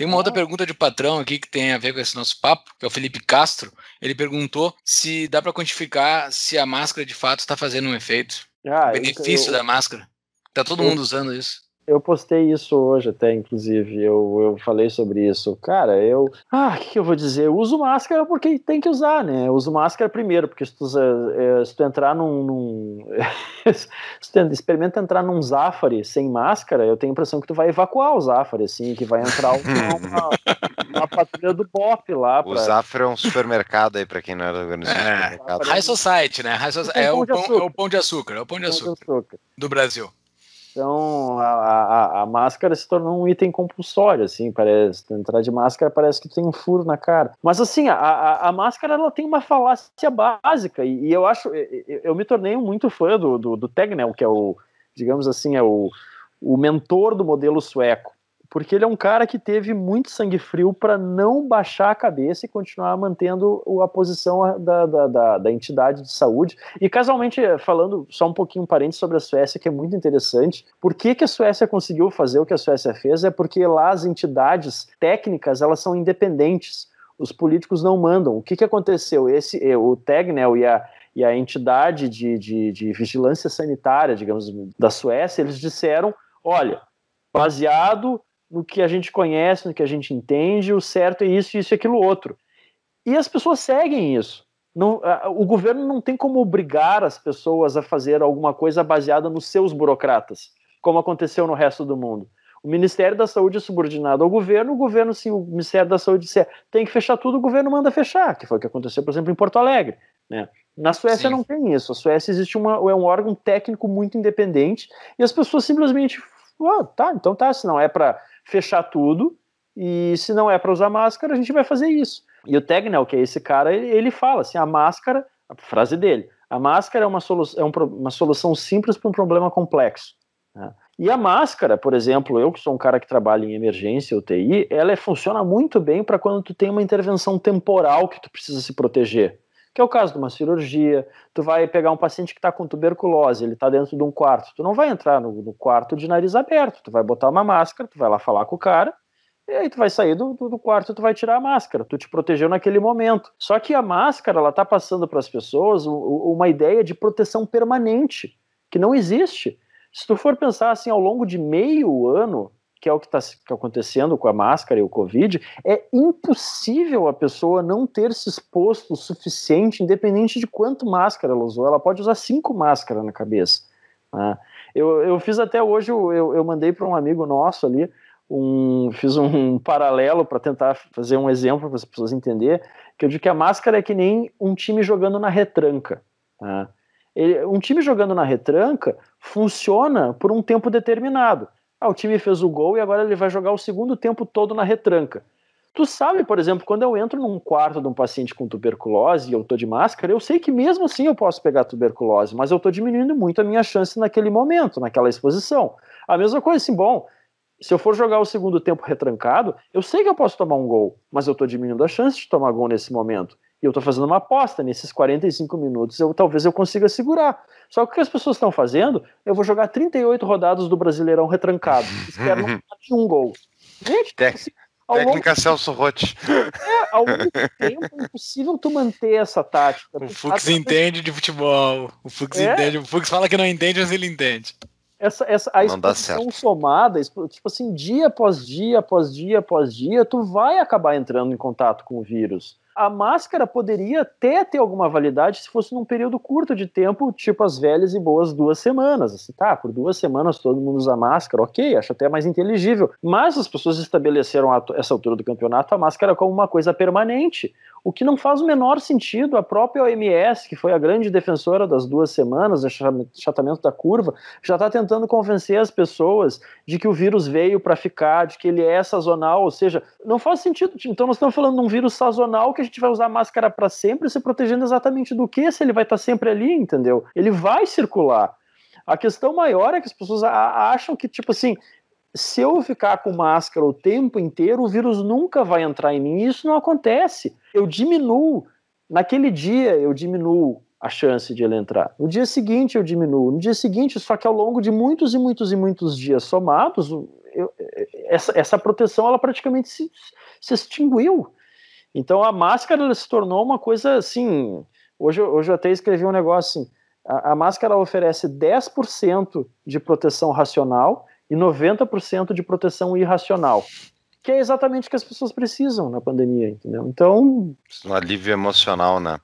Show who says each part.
Speaker 1: Tem uma outra pergunta de patrão aqui que tem a ver com esse nosso papo, que é o Felipe Castro. Ele perguntou se dá para quantificar se a máscara de fato está fazendo um efeito. Ah, o então benefício eu, da máscara. Tá todo eu, mundo usando isso eu postei isso hoje até, inclusive. Eu, eu falei sobre isso. Cara, eu. Ah, o que, que, eu vou dizer? Eu uso máscara porque tem que usar, né? Eu uso máscara primeiro, porque se tu, é, se tu entrar num. num... se tu experimenta entrar num Zafari sem máscara, eu tenho a impressão que tu vai evacuar o Zafari, assim, que vai entrar uma, uma patrulha do Bop lá. Pra... O Zafari é um supermercado aí, pra quem não é do Rio Grande do É. High Society, né? High Society. É, o pão, é o é pão de açúcar. É o pão de açúcar. Do Brasil. Então a, a, a, máscara se tornou um item compulsório, assim, parece. Entrar de máscara parece que tem um furo na cara. Mas assim, a, a máscara ela tem uma falácia básica, e, e eu acho. Eu, eu, me tornei muito fã do, do, do Tegnell, que é o, digamos assim, é o, o mentor do modelo sueco. Porque ele é um cara que teve muito sangue frio para não baixar a cabeça e continuar mantendo a posição da, da, da, da, entidade de saúde. E casualmente, falando só um pouquinho parente sobre a Suécia, que é muito interessante, por que, que a Suécia conseguiu fazer o que a Suécia fez? É porque lá as entidades técnicas elas são independentes. Os políticos não mandam. O que, que aconteceu? Esse, eh, o Tegnell e a, e a entidade de, de, de, vigilância sanitária, digamos, da Suécia, eles disseram: olha, baseado no que a gente conhece, no que a gente entende, o certo é isso, isso e aquilo outro. E as pessoas seguem isso. Não, o governo não tem como obrigar as pessoas a fazer alguma coisa baseada nos seus burocratas, como aconteceu no resto do mundo. O Ministério da Saúde é subordinado ao governo, o governo, se o Ministério da Saúde disser é, tem que fechar tudo, o governo manda fechar, que foi o que aconteceu, por exemplo, em Porto Alegre. Né? Na Suécia Sim. não tem isso. A Suécia existe uma, é um órgão técnico muito independente e as pessoas simplesmente ah, tá, então tá, se não é para fechar tudo e se não é para usar máscara, a gente vai fazer isso. E o Tegnell, que é esse cara, ele fala assim, a máscara, a frase dele, a máscara é uma solução, é um, uma solução simples para um problema complexo. Né? E a máscara, por exemplo, eu que sou um cara que trabalha em emergência, UTI, ela funciona muito bem para quando tu tem uma intervenção temporal que tu precisa se proteger que é o caso de uma cirurgia. Tu vai pegar um paciente que está com tuberculose, ele está dentro de um quarto. Tu não vai entrar no, no, quarto de nariz aberto, tu vai botar uma máscara, tu vai lá falar com o cara, e aí tu vai sair do, do, do quarto, tu vai tirar a máscara. Tu te protegeu naquele momento. Só que a máscara, ela está passando para as pessoas uma ideia de proteção permanente, que não existe. Se tu for pensar assim, ao longo de meio ano, que é o que está acontecendo com a máscara e o Covid, é impossível a pessoa não ter se exposto o suficiente, independente de quanto máscara ela usou. Ela pode usar cinco máscaras na cabeça. Né? Eu, eu fiz até hoje, eu, eu mandei para um amigo nosso ali, um, fiz um paralelo para tentar fazer um exemplo para as pessoas entenderem, que eu digo que a máscara é que nem um time jogando na retranca. Né? Ele, um time jogando na retranca funciona por um tempo determinado. Ah, o time fez o gol e agora ele vai jogar o segundo tempo todo na retranca. Tu sabe, por exemplo, quando eu entro num quarto de um paciente com tuberculose e eu tô de máscara, eu sei que mesmo assim eu posso pegar tuberculose, mas eu tô diminuindo muito a minha chance naquele momento, naquela exposição. A mesma coisa, assim, bom, se eu for jogar o segundo tempo retrancado, eu sei que eu posso tomar um gol, mas eu tô diminuindo a chance de tomar gol nesse momento. E eu estou fazendo uma aposta, nesses 45 minutos eu talvez eu consiga segurar. Só que o que as pessoas estão fazendo, eu vou jogar 38 rodadas do Brasileirão retrancado. Espero não nenhum gol. Gente, Tec assim, técnica Celso Rotti. É, ao longo tempo é impossível tu manter essa tática. O Fux tática... entende de futebol. O Fux é? entende. O Fux fala que não entende, mas ele entende essa, essa a exposição somada, tipo assim, dia após dia, após dia, após dia, tu vai acabar entrando em contato com o vírus a máscara poderia até ter alguma validade se fosse num período curto de tempo, tipo as velhas e boas duas semanas. Assim, tá, por duas semanas todo mundo usa máscara, ok, acho até mais inteligível. Mas as pessoas estabeleceram a essa altura do campeonato a máscara como uma coisa permanente o que não faz o menor sentido. A própria OMS, que foi a grande defensora das duas semanas, do achatamento da curva, já está tentando convencer as pessoas de que o vírus veio para ficar, de que ele é sazonal, ou seja, não faz sentido. Então, nós estamos falando de um vírus sazonal que a gente vai usar máscara para sempre, se protegendo exatamente do que, se ele vai estar tá sempre ali, entendeu? Ele vai circular. A questão maior é que as pessoas acham que, tipo assim, se eu ficar com máscara o tempo inteiro, o vírus nunca vai entrar em mim. E isso não acontece. Eu diminuo. Naquele dia, eu diminuo a chance de ele entrar. No dia seguinte, eu diminuo. No dia seguinte, só que ao longo de muitos e muitos e muitos dias somados, eu, essa, essa proteção ela praticamente se, se extinguiu. Então, a máscara se tornou uma coisa assim. Hoje, hoje eu até escrevi um negócio assim. A, a máscara oferece 10% de proteção racional e 90% de proteção irracional. Que é exatamente o que as pessoas precisam na pandemia, entendeu? Então. Um alívio emocional, né?